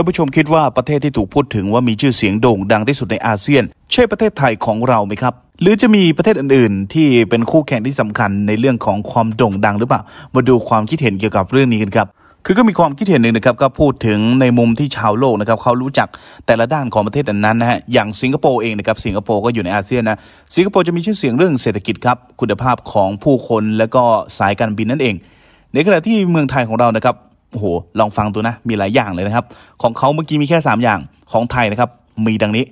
ท่านผู้ชมคิดว่าประเทศที่ถูกพูดถึงว่ามีชื่อเสียงโด่งดังที่สุดในอาเซียน ใช่ประเทศไทยของเราไหมครับ หรือจะมีประเทศอื่น ๆ ที่เป็นคู่แข่งที่สำคัญในเรื่องของความโด่งดังหรือเปล่า มาดูความคิดเห็นเกี่ยวกับเรื่องนี้กันครับ คือก็มีความคิดเห็นหนึ่งนะครับก็พูดถึงในมุมที่ชาวโลกนะครับเขารู้จักแต่ละด้านของประเทศนั้นนะฮะ อย่างสิงคโปร์เองนะครับ สิงคโปร์ก็อยู่ในอาเซียนนะ สิงคโปร์จะมีชื่อเสียงเรื่องเศรษฐกิจครับ คุณภาพของผู้คนและก็สายการบินนั่นเอง ในขณะที่เมืองไทยของเรานะครับโอ้โหลองฟังดูนะมีหลายอย่างเลยนะครับ ของเขาเมื่อกี้มีแค่ 3 อย่าง ของไทยนะครับ มีดังนี้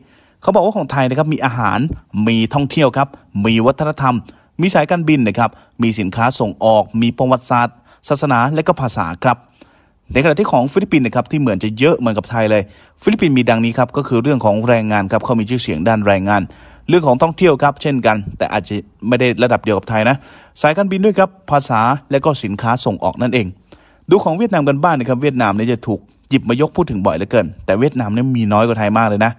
เขาบอกว่าของไทยนะครับ มีอาหาร มีท่องเที่ยวครับ มีวัฒนธรรม มีสายการบินนะครับ มีสินค้าส่งออก มีประวัติศาสตร์ ศาสนา และก็ภาษาครับ ในขณะที่ของฟิลิปปินส์นะครับ ที่เหมือนจะเยอะเหมือนกับไทยเลย ฟิลิปปินส์มีดังนี้ครับ ก็คือเรื่องของแรงงานครับเขามีชื่อเสียงด้านแรงงาน เรื่องของท่องเที่ยวครับ เช่นกัน แต่อาจจะไม่ได้ระดับเดียวกับไทยนะ สายการบินด้วยครับ ภาษา และก็สินค้าส่งออกนั่นเองดูของเวียดนามกันบ้างนะครับเวียดนามเนี่ยจะถูกหยิบมายกพูดถึงบ่อยเหลือเกินแต่เวียดนามเนี่ยมีน้อยกว่าไทยมากเลยนะ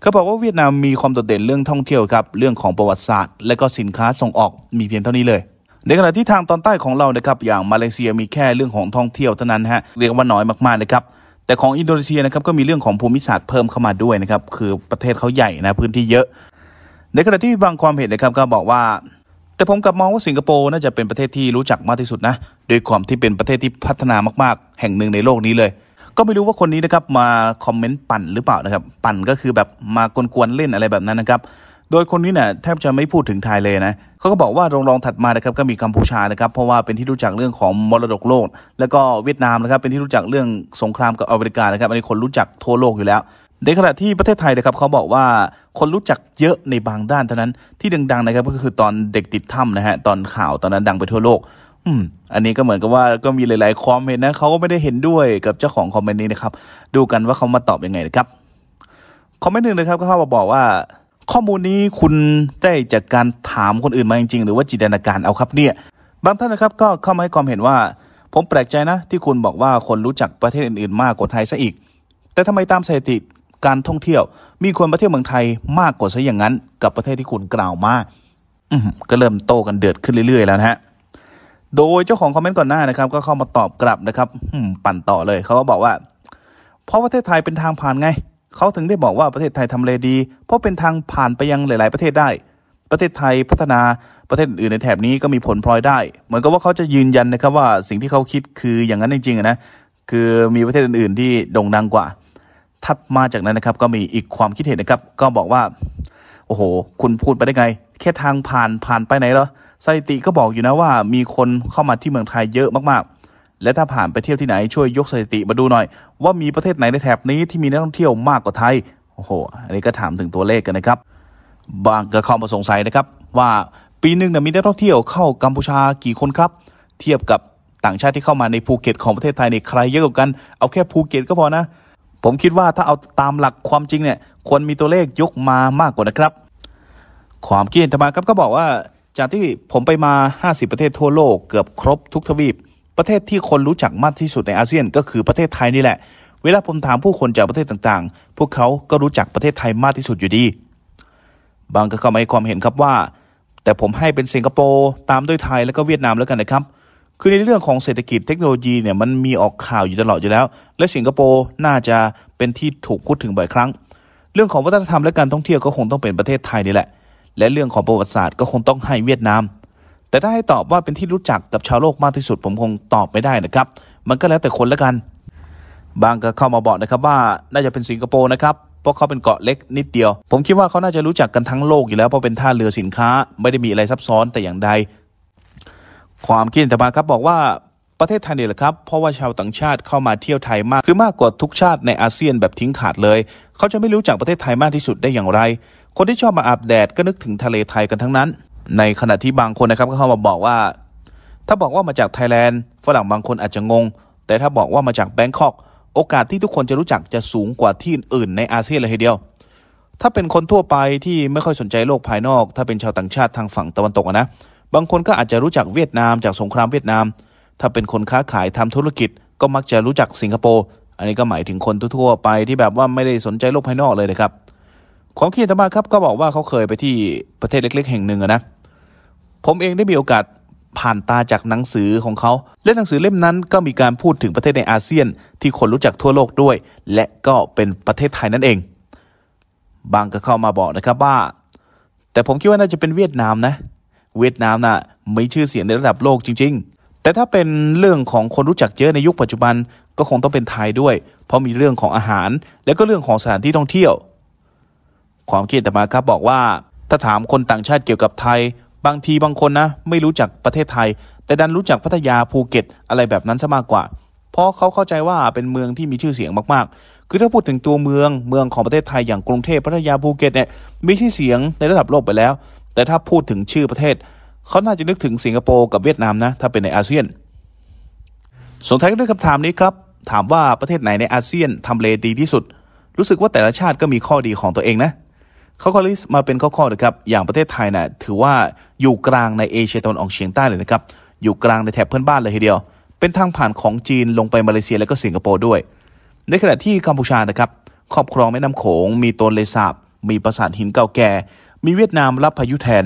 เขาบอกว่าเวียดนามมีความโดดเด่นเรื่องท่องเที่ยวครับเรื่องของประวัติศาสตร์ และก็สินค้าส่งออกมีเพียงเท่านี้เลย ในขณะที่ทางตอนใต้ของเรานะครับอย่างมาเลเซียมีแค่เรื่องของท่องเที่ยวเท่านั้นฮะเรียกว่าน้อยมากๆนะครับ แต่ของอินโดนีเซียนะครับก็มีเรื่องของภูมิศาสตร์เพิ่มเข้ามาด้วยนะครับคือประเทศเขาใหญ่นะพื้นที่เยอะในขณะที่บางความเห็นนะครับก็บอกว่าแต่ผมกลับมองว่าสิงคโปร์น่าจะเป็นประเทศที่รู้จักมากที่สุดนะโดยความที่เป็นประเทศที่พัฒนามากๆแห่งหนึ่งในโลกนี้เลย ก็ไม่รู้ว่าคนนี้นะครับมาคอมเมนต์ปั่นหรือเปล่านะครับ ปั่นก็คือแบบมากลวนเล่นอะไรแบบนั้นนะครับ โดยคนนี้เนี่ยแทบจะไม่พูดถึงไทยเลยนะ เขาก็บอกว่ารองรองถัดมานะครับก็มีกัมพูชานะครับ เพราะว่าเป็นที่รู้จักเรื่องของมรดกโลก แล้วก็เวียดนามนะครับเป็นที่รู้จักเรื่องสงครามกับอเมริกานะครับ อันนี้คนรู้จักทั่วโลกอยู่แล้วในขณะที่ประเทศไทยนะครับเขาบอกว่าคนรู้จักเยอะในบางด้านเท่านั้นที่ดังๆ นะครับก็คือตอนเด็กติดถ้ำนะฮะตอนข่าวตอนนั้นดังไปทั่วโลก อืม อันนี้ก็เหมือนกับว่าก็มีหลาย ๆความเห็นนะ เขาก็ไม่ได้เห็นด้วยกับเจ้าของคอมเมนต์นี้นะครับดูกันว่าเขามาตอบอยังไงนะครับคอมเมนต์หนึ่งนะครับก็เข้ามาบอกว่า ข้อมูลนี้คุณได้จากการถามคนอื่นมาจริงๆหรือว่าจินตนาการเอาครับเนี่ยบางท่านนะครับก็เข้ามาให้ความเห็นว่า ผมแปลกใจนะที่คุณบอกว่าคนรู้จักประเทศอื่น ๆ มากกว่าไทยซะอีก แต่ทำไมตามสถิติการท่องเที่ยวมีคนมาเที่ยวเมืองไทยมากกว่าซะอย่างนั้นกับประเทศที่คุณกล่าวมาอืก็เริ่มโตกันเดือดขึ้นเรื่อยๆ แล้วนะฮะโดยเจ้าของคอมเมนต์ก่อนหน้านะครับ ก็เข้ามาตอบกลับนะครับปั่นต่อเลยเขาก็บอกว่า เพราะประเทศไทยเป็นทางผ่านไงเขาถึงได้บอกว่าประเทศไทยทำเลดี เพราะเป็นทางผ่านไปยังหลาย ๆ ประเทศได้ ประเทศไทยพัฒนาประเทศอื่นในแถบนี้ก็มีผลพลอยได้ เหมือนกับว่าเขาจะยืนยันนะครับว่าสิ่งที่เขาคิดคืออย่างนั้นจริงๆนะคือมีประเทศอื่น ๆที่โด่งดังกว่าถัดมาจากนั้นนะครับก็มีอีกความคิดเห็นนะครับ ก็บอกว่า โอ้โห คุณพูดไปได้ไง แค่ทางผ่านผ่านไปไหนเหรอสถิติก็บอกอยู่นะว่า มีคนเข้ามาที่เมืองไทยเยอะมากๆ และถ้าผ่านไปเที่ยวที่ไหนช่วยยกสถิติมาดูหน่อย ว่ามีประเทศไหนในแถบนี้ที่มีนักท่องเที่ยวมากกว่าไทยโอ้โห อันนี้ก็ถามถึงตัวเลขกันนะครับบางก็เข้ามาสงสัยนะครับ ว่าปีหนึ่งนะมีนักท่องเที่ยวเข้ากัมพูชากี่คนครับ เทียบกับต่างชาติที่เข้ามาในภูเก็ตของประเทศไทยในใครเยอะกว่ากันเอาแค่ภูเก็ตก็พอนะผมคิดว่าถ้าเอาตามหลักความจริงเนี่ยควรมีตัวเลขยกมามากกว่านะครับ ความคิดเห็นธรรมาครับก็บอกว่าจากที่ผมไปมา 50 ประเทศทั่วโลกเกือบครบทุกทวีป ประเทศที่คนรู้จักมากที่สุดในอาเซียน ก็คือประเทศไทยนี่แหละ เวลาผมถามผู้คนจากประเทศต่างๆ พวกเขาก็รู้จักประเทศไทยมากที่สุดอยู่ดี บางก็เข้ามาให้ความเห็นครับว่า แต่ผมให้เป็นสิงคโปร์ตามด้วยไทยแล้วก็เวียดนามแล้วกันนะครับเคือในเรื่องของเศรษฐกิจเทคโนโลยีเนี่ยมันมีออกข่าวอยู่ตลอดอยู่แล้ว และสิงคโปร์น่าจะเป็นที่ถูกพูดถึงบ่อยครั้ง เรื่องของวัฒนธรรมและการท่องเที่ยวก็คงต้องเป็นประเทศไทยนี่แหละ และเรื่องของประวัติศาสตร์ก็คงต้องให้เวียดนาม แต่ถ้าให้ตอบว่าเป็นที่รู้จักกับชาวโลกมากที่สุดผมคงตอบไม่ได้นะครับ มันก็แล้วแต่คนละกัน บางก็เข้ามาบอกนะครับว่าน่าจะเป็นสิงคโปร์นะครับเพราะเขาเป็นเกาะเล็กนิดเดียว ผมคิดว่าเขาน่าจะรู้จักกันทั้งโลกอยู่แล้วเพราะเป็นท่าเรือสินค้า ไม่ได้มีอะไรซับซ้อนแต่อย่างใดความคิดต่อมาครับบอกว่าประเทศไทยเนี่ยแหละครับ เพราะว่าชาวต่างชาติเข้ามาเที่ยวไทยมากคือมากกว่าทุกชาติในอาเซียนแบบทิ้งขาดเลย เขาจะไม่รู้จักประเทศไทยมากที่สุดได้อย่างไร คนที่ชอบมาอาบแดดก็นึกถึงทะเลไทยกันทั้งนั้น ในขณะที่บางคนนะครับก็เข้ามาบอกว่า ถ้าบอกว่ามาจากไทยแลนด์ฝรั่งบางคนอาจจะงง แต่ถ้าบอกว่ามาจากแบงคอกโอกาสที่ทุกคนจะรู้จักจะสูงกว่าที่อื่น ในอาเซียนเลยทีเดียว ถ้าเป็นคนทั่วไปที่ไม่ค่อยสนใจโลกภายนอก ถ้าเป็นชาวต่างชาติทางฝั่งตะวันตกนะบางคนก็อาจจะรู้จักเวียดนาม จากสงครามเวียดนาม ถ้าเป็นคนค้าขายทำธุรกิจก็มักจะรู้จักสิงคโปร์ อันนี้ก็หมายถึงคนทั่วไปที่แบบว่าไม่ได้สนใจโลกภายนอกเลยนะครับความคิดธรรมาครับก็บอกว่าเขาเคยไปที่ประเทศเล็กๆแห่งหนึ่งนะ ผมเองได้มีโอกาสผ่านตาจากหนังสือของเขา และหนังสือเล่มนั้นก็มีการพูดถึงประเทศในอาเซียน ที่คนรู้จักทั่วโลกด้วย และก็เป็นประเทศไทยนั่นเอง บางก็เข้ามาบอกนะครับว่า แต่ผมคิดว่าน่าจะเป็นเวียดนามนะเวียดนามนะ่ะมีชื่อเสียงในระดับโลกจริง ๆ แต่ถ้าเป็นเรื่องของคนรู้จักเยอะในยุคปัจจุบัน ก็คงต้องเป็นไทยด้วย เพราะมีเรื่องของอาหาร และก็เรื่องของสถานที่ท่องเที่ยว ความคิดแต่มาครับบอกว่าถ้าถามคนต่างชาติเกี่ยวกับไทย บางทีบางคนนะไม่รู้จักประเทศไทย แต่ดันรู้จักพัทยาภูเก็ตอะไรแบบนั้นซะมากกว่า เพราะเขาเข้าใจว่าเป็นเมืองที่มีชื่อเสียงมากๆคือถ้าพูดถึงตัวเมืองเมืองของประเทศไทยอย่างกรุงเทพพัทยาภูเก็ตเนี่ยมีชื่อเสียงในระดับโลกไปแล้วแต่ถ้าพูดถึงชื่อประเทศเขาน่าจะนึกถึงสิงคโปร์กับเวียดนามนะถ้าเป็นในอาเซียนสนใจด้วยคำถามนี้ครับถามว่าประเทศไหนในอาเซียนทำเลดีที่สุดรู้สึกว่าแต่ละชาติก็มีข้อดีของตัวเองนะเขาคอลิส์มาเป็นข้อๆนะครับอย่างประเทศไทยนะ่ะถือว่าอยู่กลางในเอเชียตะวันออกเฉียงใต้เลยนะครับอยู่กลางในแถบเพื่อนบ้านเลยทีเดียว เป็นทางผ่านของจีนลงไปมาเลเซียและก็สิงคโปร์ด้วย ในขณะที่กัมพูชานะครับครอบครองแม่น้ำโขง มีตนเลยสาบมีปราสาทหินเก่าแก่ มีเวียดนามรับพายุแทน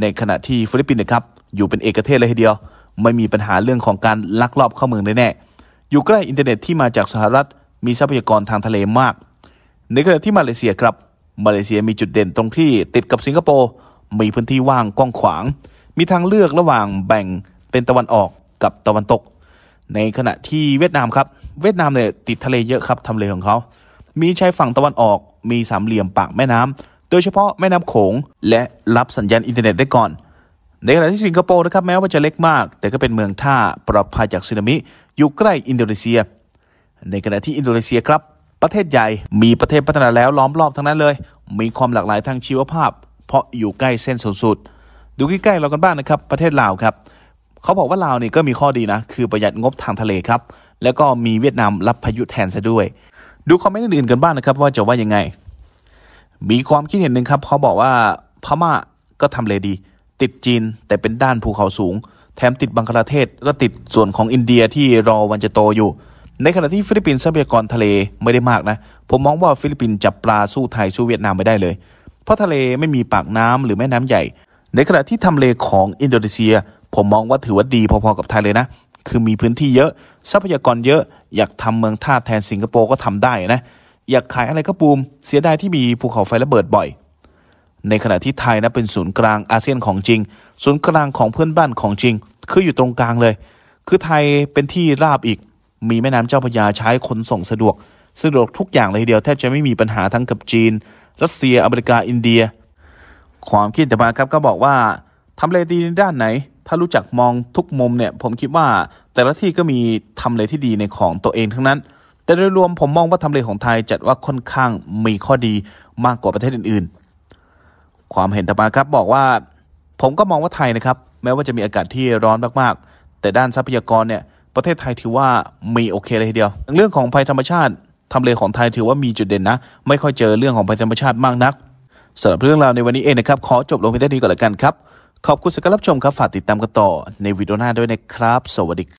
ในขณะที่ฟิลิปปินส์นะครับ อยู่เป็นเอกเทศเลยทีเดียว ไม่มีปัญหาเรื่องของการลักลอบเข้าเมืองแน่ๆอยู่ใกล้อินเทอร์เน็ตที่มาจากสหรัฐ มีทรัพยากรทางทะเลมาก ในขณะที่มาเลเซียครับ มาเลเซียมีจุดเด่นตรงที่ ติดกับสิงคโปร์ มีพื้นที่ว่างกว้างขวาง มีทางเลือกระหว่างแบ่งเป็นตะวันออกกับตะวันตก ในขณะที่เวียดนามครับ เวียดนามเนี่ยติดทะเลเยอะครับทำเลของเขามีชายฝั่งตะวันออกมีสามเหลี่ยมปากแม่น้ำโดยเฉพาะแม่น้ำโขง และรับสัญญาณอินเทอร์เน็ตได้ก่อน ในขณะที่สิงคโปร์นะครับแม้ว่าจะเล็กมาก แต่ก็เป็นเมืองท่าปลอดภัยจากสึนามิอยู่ใกล้อินโดนีเซีย ในขณะที่อินโดนีเซียครับ ประเทศใหญ่ มีประเทศพัฒนาแล้วล้อมรอบทั้งนั้นเลย มีความหลากหลายทางชีวภาพ เพราะอยู่ใกล้เส้นสูงสุด ดูใกล้ๆเรากันบ้างนะครับประเทศลาวครับ เขาบอกว่าลาวนี่ก็มีข้อดีนะคือประหยัดงบทางทะเลครับ แล้วก็มีเวียดนามรับพายุแทนซะด้วยดูคอมเมนต์อื่นๆกันบ้างนะครับว่าจะว่ายังไง มีความคิดเห็นหนึ่งครับเขาบอกว่าพม่าก็ทำเลดี ติดจีนแต่เป็นด้านภูเขาสูง แถมติดบังกลาเทศก็ติดส่วนของอินเดียที่รอวันจะโตอยู่ ในขณะที่ฟิลิปปินส์ทรัพยากรทะเลไม่ได้มากนะ ผมมองว่าฟิลิปปินส์จับปลาสู้ไทยสู้เวียดนามไม่ได้เลยเพราะทะเลไม่มีปากน้ำหรือแม่น้ำใหญ่ ในขณะที่ทำเลของอินโดนีเซียผมมองว่าถือว่าดีพอๆกับไทยเลยนะคือมีพื้นที่เยอะ ทรัพยากรเยอะ อยากทำเมืองท่าแทนสิงคโปร์ก็ทำได้นะ อยากขายอะไรก็ปูม เสียดายที่มีภูเขาไฟระเบิดบ่อยในขณะที่ไทยนะเป็นศูนย์กลางอาเซียนของจริง ศูนย์กลางของเพื่อนบ้านของจริง คืออยู่ตรงกลางเลย คือไทยเป็นที่ราบอีก มีแม่น้ำเจ้าพระยาใช้ขนส่งสะดวกสะดวกทุกอย่างเลยเดียวแทบจะไม่มีปัญหาทั้งกับจีน รัสเซียอเมริกาอินเดีย ความคิดแต่มาครับก็บอกว่าทำเลดีในด้านไหน ถ้ารู้จักมองทุกมุมเนี่ย ผมคิดว่าแต่ละที่ก็มีทำเลที่ดีในของตัวเองทั้งนั้น แต่โดยรวมผมมองว่าทำเลของไทยจัดว่าค่อนข้างมีข้อดีมากกว่าประเทศอื่นๆความเห็นต่อมาครับบอกว่า ผมก็มองว่าไทยนะครับ แม้ว่าจะมีอากาศที่ร้อนมากๆ แต่ด้านทรัพยากรเนี่ยประเทศไทยถือว่ามีโอเคเลยทีเดียว เรื่องของภัยธรรมชาติทำเลของไทยถือว่ามีจุดเด่นนะ ไม่ค่อยเจอเรื่องของภัยธรรมชาติมากนักสำหรับเรื่องราวในวันนี้เองนะครับขอจบลงเพียงเท่านี้ก่อนละกันครับขอบคุณสำหรับชมครับ ฝากติดตามกันต่อ ในวิดีโอหน้าด้วยนะครับ สวัสดี